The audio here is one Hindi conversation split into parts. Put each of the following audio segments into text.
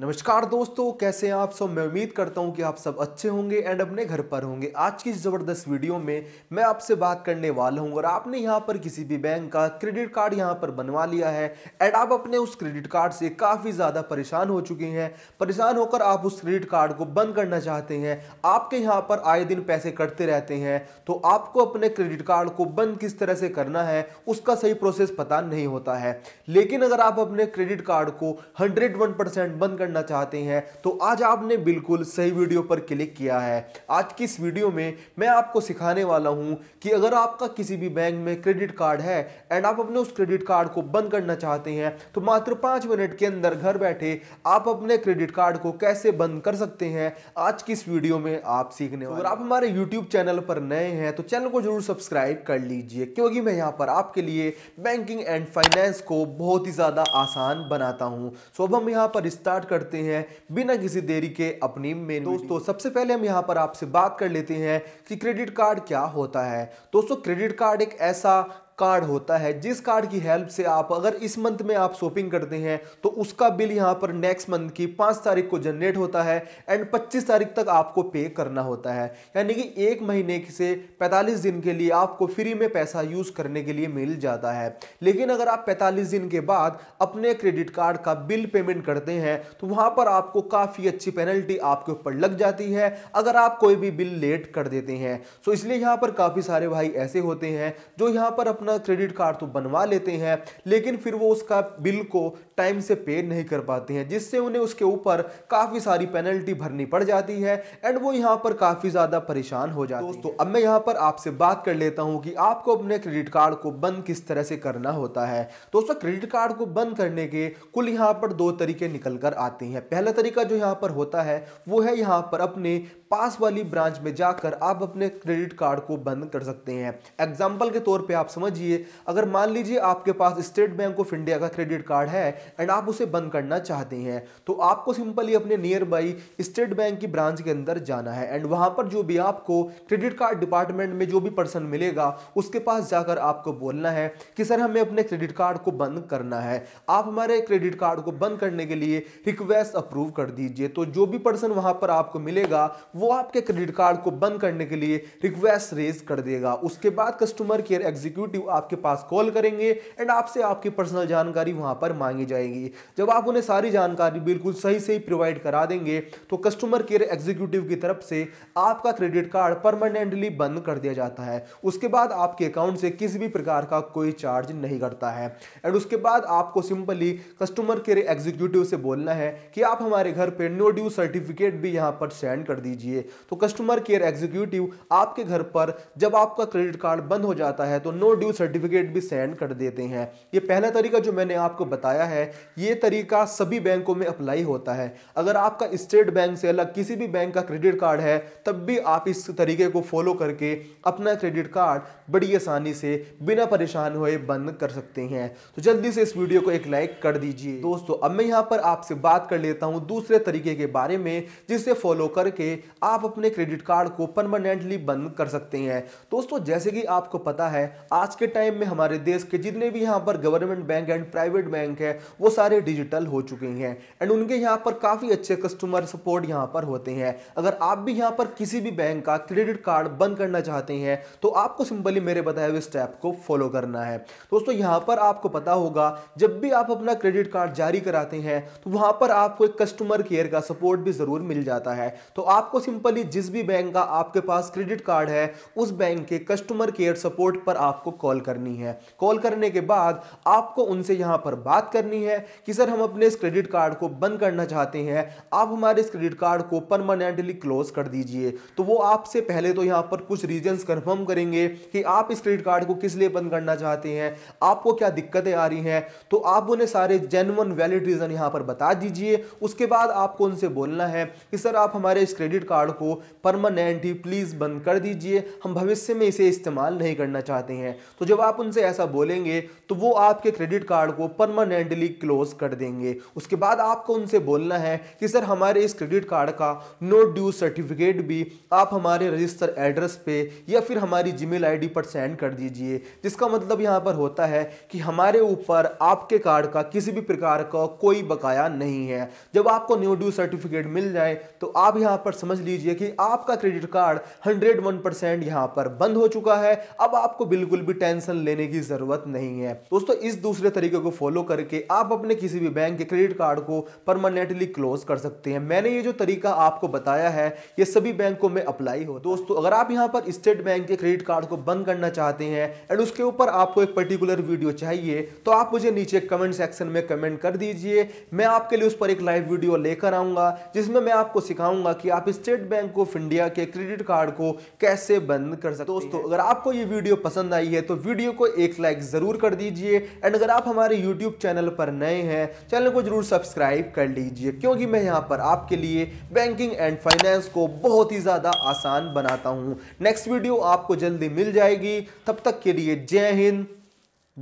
नमस्कार दोस्तों कैसे हैं आप सब मैं उम्मीद करता हूं कि आप सब अच्छे होंगे एंड अपने घर पर होंगे आज की इस ज़बरदस्त वीडियो में मैं आपसे बात करने वाला हूं और आपने यहां पर किसी भी बैंक का क्रेडिट कार्ड यहां पर बनवा लिया है एंड आप अपने उस क्रेडिट कार्ड से काफ़ी ज़्यादा परेशान हो चुके हैं परेशान होकर आप उस क्रेडिट कार्ड को बंद करना चाहते हैं आपके यहाँ पर आए दिन पैसे कटते रहते हैं तो आपको अपने क्रेडिट कार्ड को बंद किस तरह से करना है उसका सही प्रोसेस पता नहीं होता है लेकिन अगर आप अपने क्रेडिट कार्ड को हंड्रेड बंद करना चाहते हैं तो आज आपने बिल्कुल सही वीडियो पर क्लिक किया है आज की इस वीडियो में मैं आपको सिखाने वाला हूं कि अगर आपका किसी भी बैंक में क्रेडिट कार्ड है एंड आप अपने उस क्रेडिट कार्ड को बंद करना चाहते हैं तो मात्र पाँच मिनट के अंदर घर बैठे आप अपने क्रेडिट कार्ड को कैसे बंद कर सकते हैं आज की इस वीडियो में आप सीखने अगर आप हमारे यूट्यूब चैनल पर नए हैं तो चैनल को जरूर सब्सक्राइब कर लीजिए क्योंकि मैं यहाँ पर आपके लिए बैंकिंग एंड फाइनेंस को बहुत ही ज़्यादा आसान बनाता हूँ सो अब हम यहाँ पर स्टार्ट करते हैं बिना किसी देरी के अपनी मेन दोस्तों सबसे पहले हम यहाँ पर आपसे बात कर लेते हैं कि क्रेडिट कार्ड क्या होता है दोस्तों क्रेडिट कार्ड एक ऐसा कार्ड होता है जिस कार्ड की हेल्प से आप अगर इस मंथ में आप शॉपिंग करते हैं तो उसका बिल यहाँ पर नेक्स्ट मंथ की पाँच तारीख को जनरेट होता है एंड पच्चीस तारीख तक आपको पे करना होता है यानी कि एक महीने से पैंतालीस दिन के लिए आपको फ्री में पैसा यूज़ करने के लिए मिल जाता है लेकिन अगर आप पैंतालीस दिन के बाद अपने क्रेडिट कार्ड का बिल पेमेंट करते हैं तो वहाँ पर आपको काफ़ी अच्छी पेनल्टी आपके ऊपर लग जाती है अगर आप कोई भी बिल लेट कर देते हैं तो इसलिए यहाँ पर काफ़ी सारे भाई ऐसे होते हैं जो यहाँ पर अपने अपना क्रेडिट कार्ड तो बनवा लेते हैं लेकिन फिर वो उसका बिल को टाइम से पे नहीं कर पाते हैं जिससे उन्हें उसके ऊपर काफ़ी सारी पेनल्टी भरनी पड़ जाती है एंड वो यहाँ पर काफ़ी ज़्यादा परेशान हो जाते तो अब मैं यहाँ पर आपसे बात कर लेता हूँ कि आपको अपने क्रेडिट कार्ड को बंद किस तरह से करना होता है दोस्तों क्रेडिट कार्ड को बंद करने के कुल यहाँ पर दो तरीके निकल कर आते हैं पहला तरीका जो यहाँ पर होता है वो है यहाँ पर अपने पास वाली ब्रांच में जाकर आप अपने क्रेडिट कार्ड को बंद कर सकते हैं एग्जाम्पल के तौर पर आप समझ समझिए अगर मान लीजिए आपके पास स्टेट बैंक ऑफ इंडिया का क्रेडिट कार्ड है एंड आप उसे बंद करना चाहते हैं तो आपको सिंपली अपने नियर बाई स्टेट बैंक की ब्रांच के अंदर जाना है एंड वहां पर जो भी आपको क्रेडिट कार्ड डिपार्टमेंट में जो भी पर्सन मिलेगा उसके पास जाकर आपको बोलना है कि सर हमें अपने क्रेडिट कार्ड को बंद करना है आप हमारे क्रेडिट कार्ड को बंद करने के लिए रिक्वेस्ट अप्रूव कर दीजिए तो जो भी पर्सन वहां पर आपको मिलेगा वो आपके क्रेडिट कार्ड को बंद करने के लिए रिक्वेस्ट रेज कर देगा उसके बाद कस्टमर केयर एग्जीक्यूटिव आपके पास कॉल करेंगे एंड आपसे आपकी पर्सनल जानकारी वहां पर मांगी जाएगी जब आप उन्हें सारी जानकारी बिल्कुल सही सही प्रोवाइड करा देंगे तो कस्टमर केयर एग्जीक्यूटिव की तरफ से आपका क्रेडिट कार्ड परमानेंटली बंद कर दिया जाता है उसके बाद आपके अकाउंट से किसी भी प्रकार का कोई चार्ज नहीं करता है एंड उसके बाद आपको सिंपली कस्टमर केयर एग्जीक्यूटिव से बोलना है कि आप हमारे घर पर नो ड्यू सर्टिफिकेट भी यहाँ पर सेंड कर दीजिए तो कस्टमर केयर एग्जीक्यूटिव आपके घर पर जब आपका क्रेडिट कार्ड बंद हो जाता है तो नो ड्यू सर्टिफिकेट भी सेंड कर देते हैं ये पहला तरीका जो मैंने आपको बताया है ये तरीका सभी बैंकों में अप्लाई होता है अगर आपका स्टेट बैंक से अलग किसी भी बैंक का क्रेडिट कार्ड है तब भी आप इस तरीके को फॉलो करके अपना क्रेडिट कार्ड बड़ी आसानी से बिना परेशान हुए बंद कर सकते हैं तो जल्दी से इस वीडियो को एक लाइक कर दीजिए दोस्तों अब मैं यहाँ पर आपसे बात कर लेता हूँ दूसरे तरीके के बारे में जिसे फॉलो करके आप अपने क्रेडिट कार्ड को परमानेंटली बंद कर सकते हैं दोस्तों जैसे कि आपको पता है आज के के टाइम में हमारे देश के जितने भी यहाँ पर government bank and private bank है वो सारे डिजिटल हो चुके हैं एंड उनके यहाँ पर काफ़ी अच्छे कस्टमर सपोर्ट यहाँ पर होते हैं अगर आप भी यहाँ पर किसी भी बैंक का क्रेडिट कार्ड बंद करना चाहते हैं तो आपको सिंपली मेरे बताए हुए स्टेप को फॉलो करना है दोस्तों यहाँ पर आपको पता होगा जब भी आप अपना क्रेडिट कार्ड जारी कराते हैं तो वहाँ पर आपको एक कस्टमर केयर का सपोर्ट भी ज़रूर मिल जाता है तो आपको सिंपली जिस भी बैंक का आपके पास क्रेडिट कार्ड है उस बैंक के कस्टमर केयर सपोर्ट पर आपको कॉल कॉल करनी है कॉल करने के बाद आपको उनसे यहाँ पर बात करनी है कि सर हम अपने इस क्रेडिट कार्ड को बंद करना चाहते हैं आप हमारे इस क्रेडिट कार्ड को परमानेंटली क्लोज कर दीजिए तो वो आपसे पहले तो यहाँ पर कुछ रीजंस कन्फर्म करेंगे कि आप इस क्रेडिट कार्ड को किस लिए बंद करना चाहते हैं आपको क्या दिक्कतें आ रही हैं तो आप उन्हें सारे जेनवन वैलिड रीज़न यहाँ पर बता दीजिए उसके बाद आपको उनसे बोलना है कि सर आप हमारे इस क्रेडिट कार्ड को परमानेंटली प्लीज़ बंद कर दीजिए हम भविष्य में इसे इस्तेमाल नहीं करना चाहते हैं तो तो जब आप उनसे ऐसा बोलेंगे तो वो आपके क्रेडिट कार्ड को परमानेंटली क्लोज कर देंगे उसके बाद आपको उनसे बोलना है कि सर हमारे इस क्रेडिट कार्ड का नो ड्यू सर्टिफिकेट भी आप हमारे रजिस्टर एड्रेस पे या फिर हमारी जी मेल पर सेंड कर दीजिए जिसका मतलब यहाँ पर होता है कि हमारे ऊपर आपके कार्ड का किसी भी प्रकार का कोई बकाया नहीं है जब आपको न्यू ड्यू सर्टिफिकेट मिल जाए तो आप यहाँ पर समझ लीजिए कि आपका credit card hundred one percent यहाँ पर बंद हो चुका है अब आपको बिल्कुल भी टेंशन लेने की ज़रूरत नहीं है दोस्तों इस दूसरे तरीके को फॉलो करके आप अपने किसी भी बैंक के क्रेडिट कार्ड को परमानेंटली क्लोज कर सकते हैं मैंने ये जो तरीका आपको बताया है ये सभी बैंकों में अप्लाई हो दोस्तों अगर आप यहाँ पर स्टेट बैंक के क्रेडिट कार्ड को बंद करना चाहते हैं एंड उसके ऊपर आपको एक पर्टिकुलर वीडियो चाहिए तो आप मुझे नीचे कमेंट सेक्शन में कमेंट कर दीजिए मैं आपके लिए उस पर एक लाइव वीडियो लेकर आऊंगा जिसमें मैं आपको सिखाऊंगा कि आप स्टेट बैंक ऑफ इंडिया के क्रेडिट कार्ड को कैसे बंद कर सकते दोस्तों अगर आपको ये वीडियो पसंद आई है तो तो वीडियो को एक लाइक ज़रूर कर दीजिए एंड अगर आप हमारे यूट्यूब चैनल पर नए हैं चैनल को ज़रूर सब्सक्राइब कर लीजिए क्योंकि मैं यहाँ पर आपके लिए बैंकिंग एंड फाइनेंस को बहुत ही ज़्यादा आसान बनाता हूँ नेक्स्ट वीडियो आपको जल्दी मिल जाएगी तब तक के लिए जय हिंद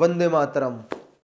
वंदे मातरम